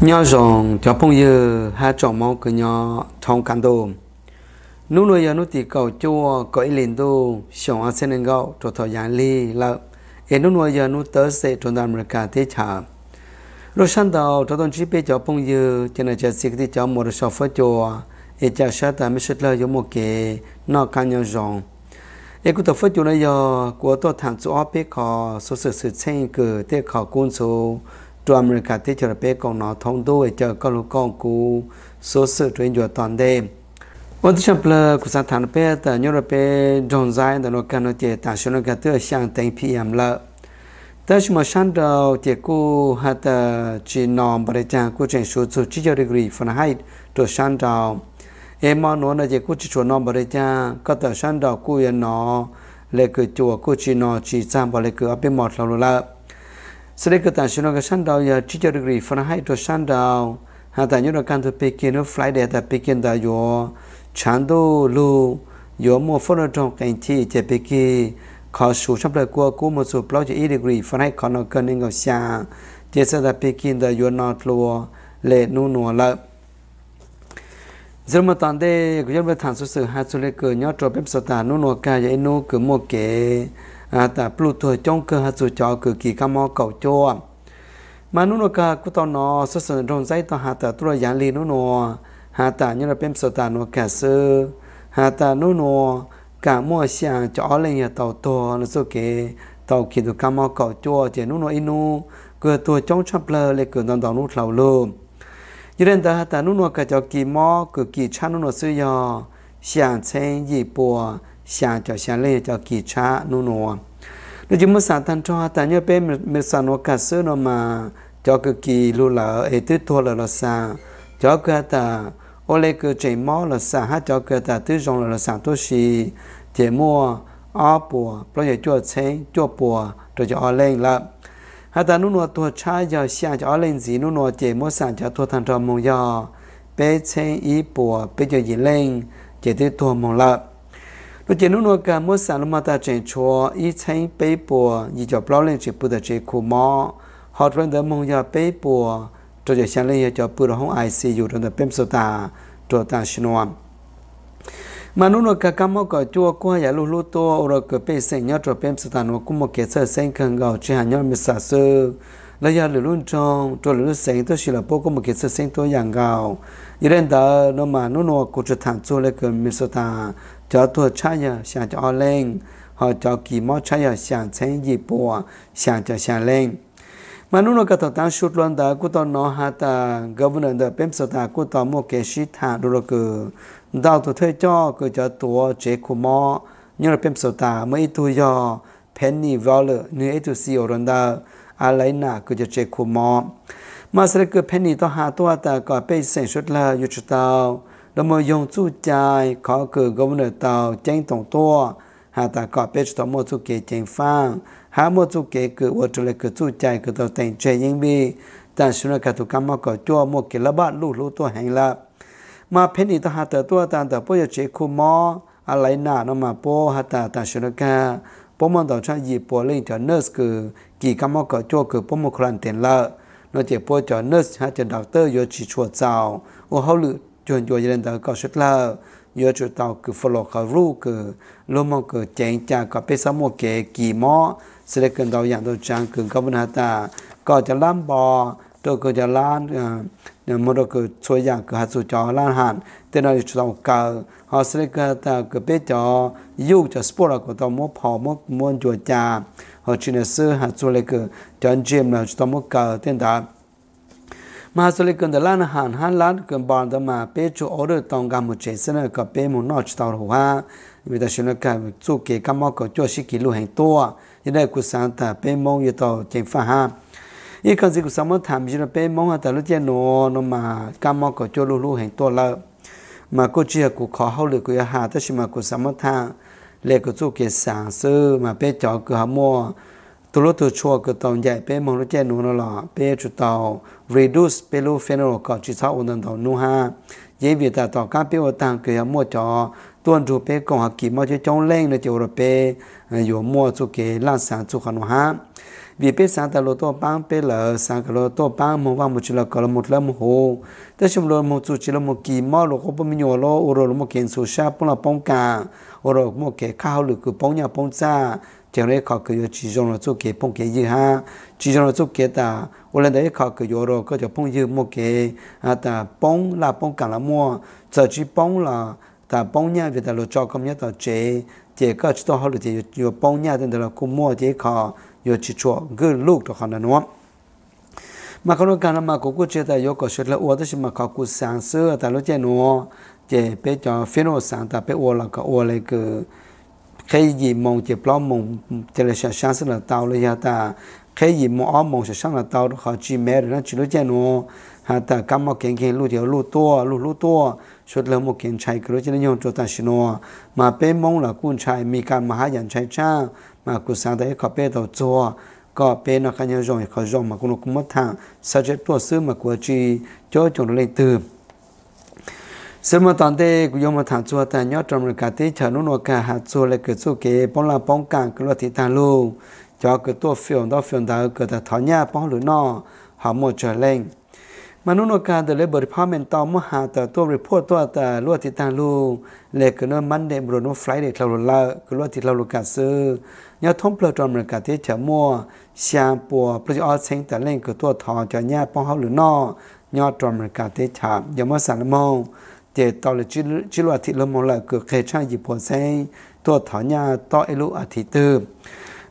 nhớ rằng cho phong giờ hai trò máu cái nhớ thông cảm đồ nút nuôi giờ nút thì cầu chua cõi liền tu sống ở sen gạo cho thời gian li là em nút nuôi giờ nút tới sẽ trong đàm ra cả thế chả rồi sang đầu cho tôi chỉ biết cho phong giờ trên nên cho xịt thì cho một số phật chùa em cho sát ta mới xuất lời giống một cái nó can nhớ rằng em cứ tập phật chùa này giờ của tôi thằng chỗ biết khó số sự sự chen cử thế khó cuốn số ตัวอเมริกาที่จะเป็นกองนอทองด้วยเจอก็ลูกกองกูสูสืตัวเองอยู่ตอนเดมวันที่ฉันเปลือกุศลฐานเป็นแต่ยุโรปเป็นจงใจแต่โลกันเจตาชนกันเตอร์ช่างแต่งพิยามละแต่ชมาชันเดาเจกูฮัตจีนอมบริจาคกูเจงสูสุจิจาริกรีฟันให้ตัวชันเดาเอมอนนเจกูจิชวนอมบริจาคก็แต่ชันเดากูยันนอเลยเกิดจัวกูจีนอจีจามบริเกิดเอาไปหมดเราละ sẽ đây cơ tả số nó cái sản đào giờ chỉ hai cho sản hà ta nhớ đó can thuộc Pekin ở fly đẹp tại Pekin đã yo chăn đô lu yo mua phân ở trong cảnh thị chế Pekin khó số sắp đời qua cú một số bao cho ít được gì phần hai khó gần cần nên ngọc xa sau sẽ tại Pekin đã yo nó lúa lệ nu nùa lợn giờ mà tận đây cũng giống với thằng số sự hai số lệ cửa nhớ cho bếp sọt nô nô cả vậy nô cứ mua kế à ta pluto trong cơ hạt cho cực kỳ cao mò cầu cho mà nô cả cụ tao nó xuất sơ rồng dây tao hạt ta tôi giảng lý nô, nó hạt ta như là bên sơ ta nô cả sơ hạt ta nô nô, cả mua xiang cho lên nhà tàu to nó số kế tàu kia được cao mò cầu cho chỉ nô nô inu cửa tôi trong chắp lơ lại cửa đòn đòn nô lầu lơ, cho nên ta hạt ta nó nó cả cho kỳ mò cực kỳ cha nô nô sư yò xiang chen gì bùa xa cho xa lê cho kỳ cha nô nô nó chỉ muốn sản tan cho ta nhớ bé mình sản nó cả sữa nó mà cho cái kỳ lu lợ ấy tứ thua là nó xa cho cái ta ô lê cái chạy mò là xa hát cho cái ta tứ rong là nó xa tôi xì chỉ mua ó bùa bây giờ chua chén chua bùa rồi cho ó lên là hát ta nô nô thua cha giờ xa cho ó lê gì nô nô chế muốn sản cho thua thằng cho mông giờ bé chén ý bùa bây cho gì lên chế tứ thua mông lợn 不见侬那个莫啥了嘛大正确，以前北部一叫不老人是不得这苦嘛，好多人的梦要北部，这就相当于叫不红 ICU 中的本所大，做大是喏。mà nó nó cả cam cả chua qua nhà lú lú to rồi cái bê sen nhau cho bê sen nó cũng một cái sợi sen khăn gạo chỉ hàng nhau mình xả sơ lấy ra lú lú trong cho lú lú sen tôi chỉ là bố cũng một cái sợi sen tôi hàng gạo vậy nên đó nó mà nó nó cũng chỉ thằng chua lấy cái mình xả cho thua chaya xả cho lên họ cho kỳ mó chaya xả sen gì bùa xả cho xả lên mà nó nó cái tổ tăng sút luôn đó của tàu nó hạ ta governor đó bên sở ta của tàu mua cái shit hạ đồ là cứ đào tổ thuê cho cứ cho tổ chế của mó nhưng là bên sở ta mới tụ do penny value như ấy tụ siêu rồi đó à lấy nà cứ cho chế của mó mà sẽ cứ penny tao hạ tụ ta gọi bên sản xuất là yêu tao เรามายงสู้ใจขอเกิดกบเนตาเจ้งตรงตัวหาตากอบเป็ดตัวมดสุเกเจงฟังหามดสุเกเกิดวัตรเลยกิดสู้ใจเคือตัวแต่งใจยิงบีแต่สุนกัตุกรรมก่อจั่วมดเกลบ้านลูกลูตัวแห่งละมาเพนิตหาเตตัวตามแต่ปจะเชจคุหมออะไรหนาหนามาโปหาตาตาสุนกัตปมันต่อช่างยีปัวเล่นจอเนสเกิดกี่กรรมก่อจั่วคือปมครันเตนละนอกจากพัวจอเนสหาจอด็อกเตอร์โยชิชัวเจ้าอ้เวาลือ chuẩn chuẩn lên tàu có sức là nhớ chủ tàu cứ follow cả rú, cứ luôn mong cứ chèn chà cả bên sau một cái kỳ mò sẽ cần tàu dạng đồ trang cứ có vấn ta có cho làm bò tôi cứ cho lan một đồ cứ xuôi dạng cứ hạt sủi cho lan hạn tên là chủ tàu cả họ sẽ cần ta cứ biết cho yêu cho sport là của tàu mua phò mua mua chuột chà họ chỉ là sư hạt sủi là cứ cho anh Jim là chủ tàu mua cờ tên ta mà số lượng đó là hàn hàn là cần bàn đó mà bé chú order tông gam một chế sinh có bé muốn nói tàu hồ ha vì ta xin cái chú kế cam mò có cho sĩ kỷ lục hàng to như đây cuộc sáng ta bé mong như tàu chém phá ha ý cần gì cuộc sáng mới tham như là bé mong ta lúc tiên nó nó mà cam mò có cho lulu lục hàng to là mà cô chia cuộc khó hậu được của hà ta xin mà cuộc sáng mới tham lệ của chú kế sáng sớm mà bé cháu cứ mua ตัวรถตัวชัวก็ตองใหญ่เป็นมองรถแจนูนละเป็นจุดตอ reduce เป็นรูเฟนอลก็จุดเท้าอุนันตอนูฮะายี่ยมแตาต่อการเปยนตังเกี่ยวมั่วจอตัวรูเป็นกองหักกี่มาจะจ้องเล่งในจีรถเป็นอยู่มั่วสุเกล่าสังสุขนหฮะวีเป็นสังตะโลตัวปังเป็นเหลอสังกะโลตัวปังมองว่ามุจลกะละมุดละมุโหแต่ชมรมุจุจิละมุกีมอลูกบมิโยโลอุโรลมุเกนสุชาปุละปงกาอุโรมุเกข้าวหรือคือปงยาปงซา chẳng lẽ khó cái chỉ trong là chỗ cái phong cái gì ha chỉ trong là chỗ cái ta ở lên đấy khó cái rồi có cho phong gì một cái à ta phong là phong cả là mua giờ chỉ phong là ta phong nhá vì ta lo cho công nhá ta chế chế có chỉ tao học được chế yo phong nhá thì là cũng mua chế khó yo chỉ cho cứ lúc đó khó là mà con cái nào mà cũng có chế ta yo có sửa là ở đó mà khó cũng sáng sớm ta lo chế nó chế bây giờ phiên sáng ta bây ở là cái ở này cái khi gì mong chụp lo mong chỉ là sáng sáng là tao lấy ha ta khi gì mong ó mong sáng sáng là tao họ chi mẹ rồi nó chỉ lúc chuyện nó ha ta cam mà kiện kiện lu thiếu lu to lu lu to suốt lâu một kiện chạy cái cho nó nhon cho ta xin nó mà bé mong là cuốn chạy mi can mà hai dàn chạy cha mà cứ sáng đấy có bé đầu cho có bé nó khá nhiều rồi có rồi mà cũng nó cũng mất thang sao chết tua xứ mà của chị cho chúng nó lên từ sớm mà toàn thế cũng giống một thằng chua ta nhớ trong một cái tí chờ nó nó cả hạt chua lại cứ chua kế bóng là bóng càng cứ lo thì tan luôn cho cứ tua phiền đó phiền đó cứ ta thọ nhá bóng lửa nó họ một trở lên mà nó nó cả từ lấy bờ department tao mà hạ tờ tua report tua ta loại thì tan luôn lệ cái nó monday rồi nó friday tao luôn là cứ lo thì tao luôn cả sư nhớ thông plơ trong một cái tí chờ mua xà bùa bây giờ sinh ta lên cứ tua thọ cho nhá bóng họ lửa nó nhớ trong một cái tí chờ giống mà sản mông để tạo là chỉ chỉ là thịt lợn là cửa khe trang gì bỏ xe tua thảo nhà to elu à thị tư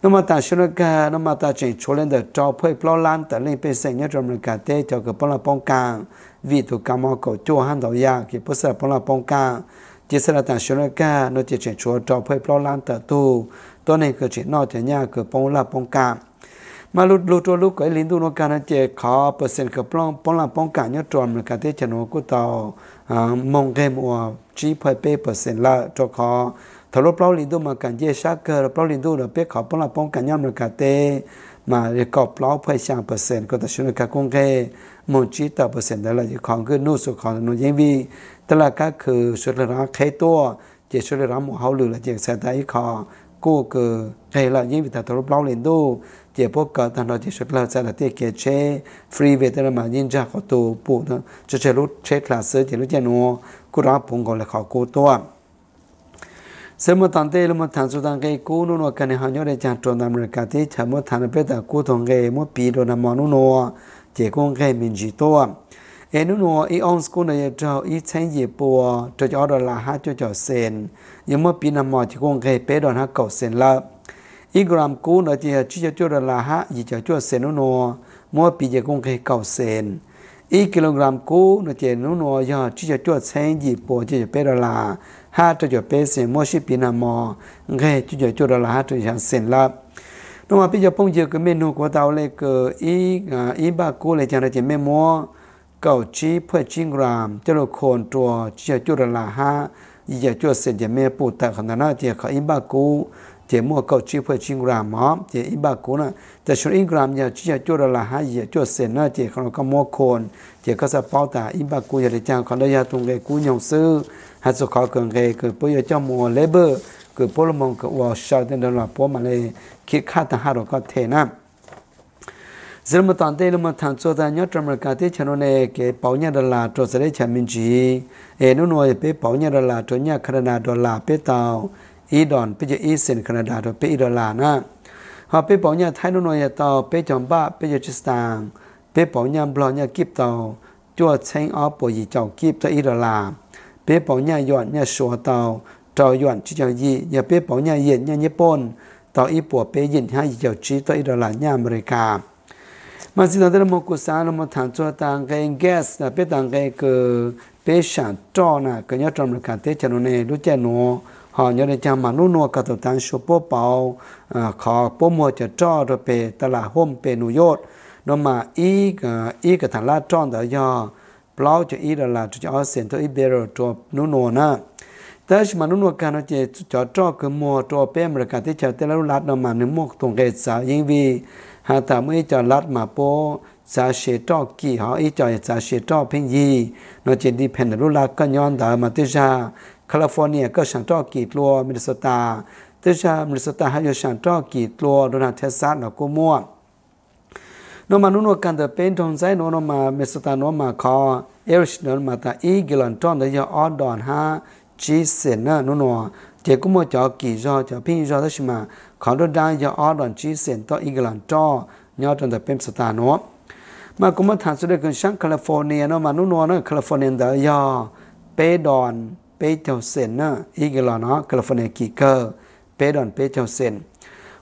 nó mà ta xin cả nó mà ta chuyển cho lên được cho phơi plau lan tại lên bên xe nhất trong cả tế cho cái bông là bông càng vì tụ cà mau cầu cho han đầu nhà cái bớt sợ bông là bông càng chỉ sẽ là ta xin cả nó chỉ chuyển cho cho phơi plau lan tại tu tôi này cửa chỉ nói thế nhà cửa bông là bông càng mà lúc lúc cho lúc cái lính đu nó cả nó chơi khó bớt sen cả plong plong làm plong cả nhớ tròn là cả thế cho nó có tàu mong game của chỉ phải bảy bớt sen là cho khó thầu lúc plong lính đu mà cả chơi sát cơ là plong lính đu là biết khó plong làm plong cả nhớ là cả thế mà để có plong phải sang bớt sen có thể xuống là cả công kê mong chỉ tàu bớt sen đó là chỉ khó cứ nô số khó nó dễ vì tức là các cứ số là nó khai tua chỉ số là nó mua hậu lửa là chỉ sai tay khó cô cờ ngày là những vị thảo thảo lão lên đâu chỉ bố cả thằng nó chỉ xuất là sẽ là tiết kia chế free về tên là mà nhìn ra khó tù bù nó cho chế lúc chế là sơ chỉ lúc chế nó cô đó bụng gọi là khó cô to sớm một tante tê là một thằng số tăng cái cô nó nó cần hàng nhớ để cha trộn nam người cả thế chả một thằng nó biết cô thằng cái một pi đồ nam mòn nó chỉ con cái mình chỉ to e nu no e school này cho to e chen bùa cho cho jo do la ha cho cho sen nhưng mà pi na mo chi kong ge pe don ha ko sen la e gram ku na chỉ cho cho do la ha yi cho cho sen nu no mo pi chỉ kong ge cầu sen e kilogram ku na chỉ nu no ya chỉ cho cho chen bùa chỉ cho bé do la ha cho cho bé sen mo shi pi na mo ge chỉ cho cho do la ha cho cho sen la nó mà bây giờ phong giờ cái menu của tao là cái ý à, ý ba cô lại chẳng là chỉ menu เก่าจีเพื่อจิงราม เจ้าโคนตัวเจียจุดลาฮะอย่จุดเสียเยียเมีปูแต่ขนาดนั้นเจียขาอิบากูเจียมัวเก่าจีเพื่อจิงรามออเจ้าอิบากูนะแต่ชนอิงรามย่าเจียจุดลาฮะอย่จุดเส็จนาเจียเขาก็มัวโคนเจียก็สะเป้าตาอิบากูอย่าได้จ้างเขานด้ยาตรงเกกูยองซื้อฮัสุขอเกินเกเกิดปุยเจ้ามัวเลเบอร์เกิดปุลมองเกิดวอชาเดนดอลลาร์ปมาเลยคิดค่าทหารก็เทนะ giờ mà toàn thế, lúc mà thằng cho ta nhớ trong một cái cho nó này cái bảo nhà đó là cho sẽ chả mình chỉ em nó nói về bảo nhà đó là cho nhà Canada đó là bê tàu ý đòn bé cho ý xin Canada đó bê ý đó là na họ bê bảo nhà Thái nó nói tàu bê chồng ba bê cho chích tàng bé bảo nhà bảo nhà kiếp tàu cho xem áo bộ gì chồng kiếp cho ý đó là bê bảo nhà dọn nhà sửa tàu trò dọn chỉ chẳng gì nhà bé bảo nhà hiện nhà Nhật Bản tàu ý bộ bê Yên hai giờ trí tới đó là nhà cả. มันสิ่งที่เราโมกุสานเมาทำตัวต่างกันแก๊สนะเป็ดต่างกันก็เป็นฉันจ้อนะก็ยอดรับกรเตะนุ่นเนงรู้ใจหนูหอยอดจังมานุ่นัวกับตัวต่างชั่วโป๊เปาขอโป้อมัวจะจ้อตัวเปตลาห้มเป็นนุยต์นมาอีกอีกถังลาจ้อนแต่ยอเปล่าจะอีละละจะเอาเส้นตัวอีเบร์ตัวนุ่นนัวนะแต่ชิมานุ่นนัวการเจจะจ้อคือมัวตัวเป็นริการเตลาราลัดนมาหนึ่งมกตรงเกศยิงวีหาตาเมื่อจอลัดมาโปซาเชตอกี่หออีจอยซาเชตอเพ่งยีนอเจกดีแผ่นรุลักก็ย้อนดามาเตชาแคลิฟอร์เนียก็ฉันตอกี่ตัวมินสตาเตชา มินสตาฮายฉันตอกี่ตัวโดนาเทซัสนอกูมั่วนมานุนกันแตเป็นทองไซโนนมาเมสตานมาคอเอริชนมาตาอีกิลันตอนเดียออดอนฮาจีเซนเนนุนอ thế cũng một cho kỳ do cho phi do đó mà khó đó đang cho ở đoàn chi sen to ý gần cho nhau trong tập pem sát nó mà cũng một thằng số đây sang California nó mà nó nó nó California đó do bê đòn bê theo sen nó ý gần nó California kỳ cơ bê đòn bê theo sen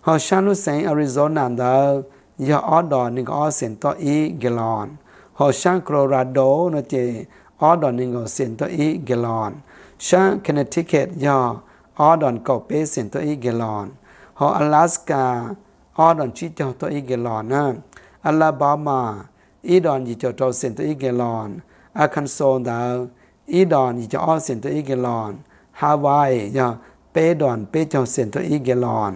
họ sang lúc sáng Arizona đó do ở đòn nên có sen to ý gần họ sang Colorado nó chỉ ở đòn nên có sen to ý gần sang Connecticut do ออดอนเกาเปเซนตัวอีเกลอน ฮออลาสกาออดอนชีเจ้าตัวอีเกลอนนะอลาบามา อีดอนยีเจ้าเซนตัวอีเกลอน อาคันโซนดาอีดอนยีเจ้าออเซนตัวอีเกลอน ฮาวายเนาเปดอนเปเจ้าเซนตัวอีเกลอน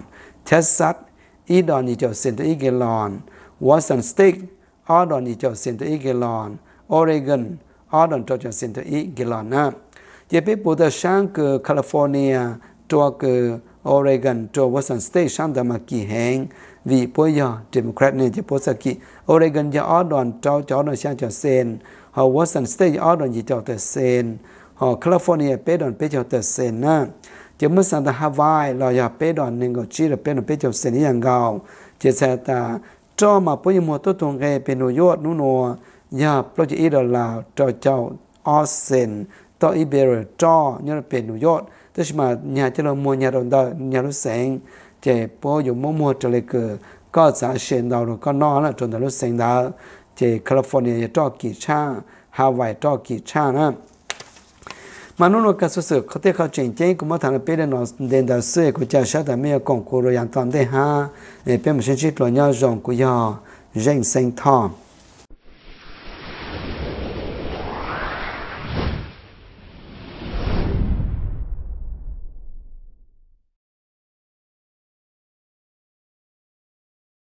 เทสซัตอีดอนยีเจ้าเซนตัวอีเกลอน วอสันสติกออดอนยีเจ้าเซนตัวอีเกลอนออเรกอนออดอนเจ้าเจ้าเซนตัวอีเกลอนนะเจบปปูเตชังเกอร์แคลิฟอร์เนีย tua uh, ke Oregon tua Western State sang da ma heng vì bây giờ Democrat này chỉ bây giờ ki Oregon giờ ở đoàn trao cho đoàn sang cho sen họ Western State ở đoàn gì cho tờ sen họ California bé đoàn bé cho tờ sen na chỉ mới sang ta Hawaii là giờ bé đoàn nên có chỉ là bé đoàn bé cho sen như gạo chỉ sẽ ta cho mà bây giờ mua tốt tuần cái bên New York nu nọ giờ bây giờ ít là trao cho Austin ต่ออีเบรจอเนี่ยเป็นนุยอด tức mà nhà thế là mua nhà đồng đó nhà lúc sáng chế bố dùng mua mua trở lại cửa có giá xuyên đầu rồi có nó là trong đó lúc sáng đó chế California cho kỳ cha Hawaii cho kỳ cha nữa mà nó nó cái số sự có thể khảo chuyện chơi cũng mà thằng bé nó đến đầu sư của cha sát đã mấy công cô rồi ăn toàn thế ha để bé mình sẽ chỉ lo nhau rộng của nhau danh sinh thọ